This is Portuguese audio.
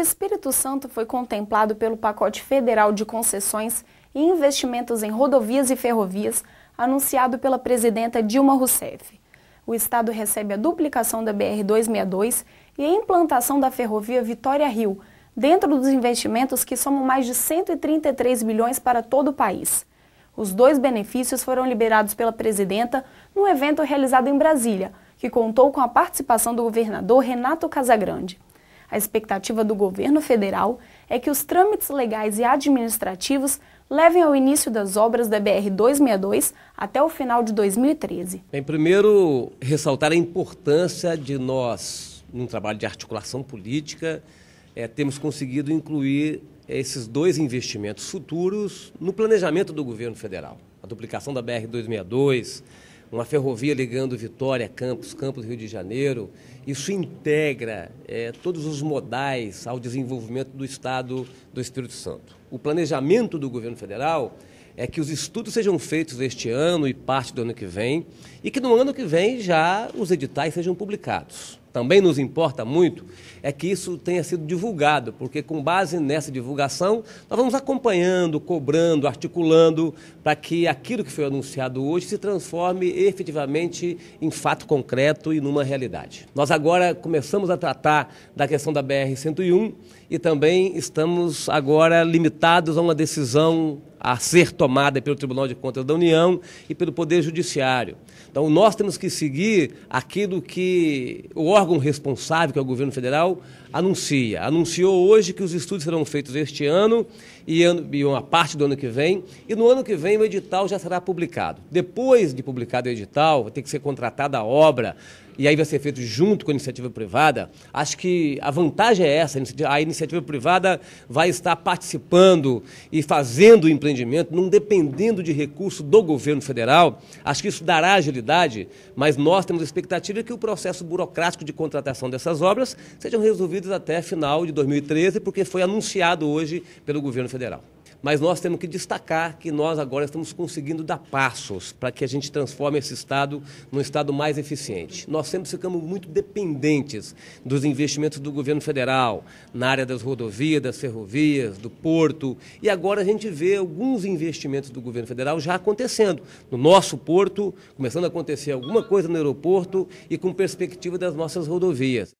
o Espírito Santo foi contemplado pelo pacote federal de concessões e investimentos em rodovias e ferrovias anunciado pela presidenta Dilma Rousseff. O estado recebe a duplicação da BR 262 e a implantação da ferrovia Vitória Rio, dentro dos investimentos que somam mais de 133 bilhões para todo o país. Os dois benefícios foram liberados pela presidenta num evento realizado em Brasília, que contou com a participação do governador Renato Casagrande. A expectativa do governo federal é que os trâmites legais e administrativos levem ao início das obras da BR-262 até o final de 2013. Bem, primeiro, ressaltar a importância de nós, num trabalho de articulação política, é, eh, temos conseguido incluir esses dois investimentos futuros no planejamento do governo federal. A duplicação da BR-262, uma ferrovia ligando Vitória, Campos, Campos, Rio de Janeiro. Isso integra é, todos os modais ao desenvolvimento do Estado do Espírito Santo. O planejamento do governo federal é que os estudos sejam feitos este ano e parte do ano que vem, e que no ano que vem já os editais sejam publicados também nos importa muito é que isso tenha sido divulgado, porque com base nessa divulgação, nós vamos acompanhando, cobrando, articulando para que aquilo que foi anunciado hoje se transforme efetivamente em fato concreto e numa realidade. Nós agora começamos a tratar da questão da BR 101 e também estamos agora limitados a uma decisão a ser tomada pelo Tribunal de Contas da União e pelo Poder Judiciário. Então, nós temos que seguir aquilo que o órgão responsável, que é o governo federal, anuncia. Anunciou hoje que os estudos serão feitos este ano e, uma parte do ano que vem, e no ano que vem o edital já será publicado. Depois de publicado o edital, vai ter que ser contratada a obra, e aí vai ser feito junto com a iniciativa privada, acho que a vantagem é essa, a iniciativa privada vai estar participando e fazendo o empreendimento, não dependendo de recurso do governo federal, acho que isso dará agilidade, mas nós temos a expectativa que o processo burocrático de contratação dessas obras sejam resolvidos até final de 2013, porque foi anunciado hoje pelo governo federal mas nós temos que destacar que nós agora estamos conseguindo dar passos para que a gente transforme esse Estado num Estado mais eficiente. Nós sempre ficamos muito dependentes dos investimentos do governo federal na área das rodovias, das ferrovias, do porto, e agora a gente vê alguns investimentos do governo federal já acontecendo no nosso porto, começando a acontecer alguma coisa no aeroporto e com perspectiva das nossas rodovias.